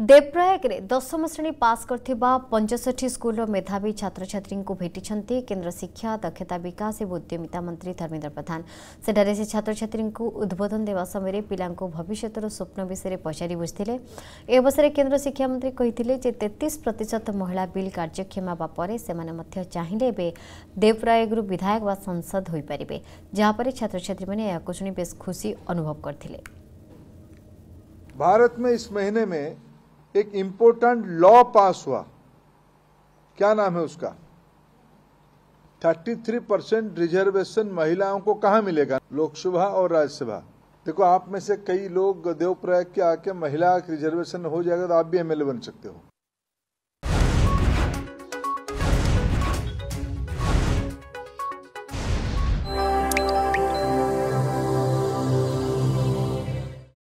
देवप्रयाग दशम श्रेणी पास कर पंचष्ठी स्कूल मेधावी छात्र छात्री को भेटी केन्द्र शिक्षा दक्षता विकास और उद्यमिता मंत्री धर्मेन्द्र प्रधान से छात्र छात्री को उद्बोधन देवा समय पिला भविष्य स्वप्न विषय पचारि बुझे अवसर केन्द्र शिक्षामंत्री कही तेतीस प्रतिशत महिला बिल कार्यक्षम से चाहिए एवं देवप्रयागर विधायक व सांसद हो पारे जहाँपर छात्र छात्री मैंने शुणी बे खुशी अनुभव करते भारत में इस महीने में एक इंपॉर्टेंट लॉ पास हुआ क्या नाम है उसका 33 परसेंट रिजर्वेशन महिलाओं को कहा मिलेगा लोकसभा और राज्यसभा देखो आप में से कई लोग देवप्रयाग के आके महिला रिजर्वेशन हो जाएगा तो आप भी एमएलए बन सकते हो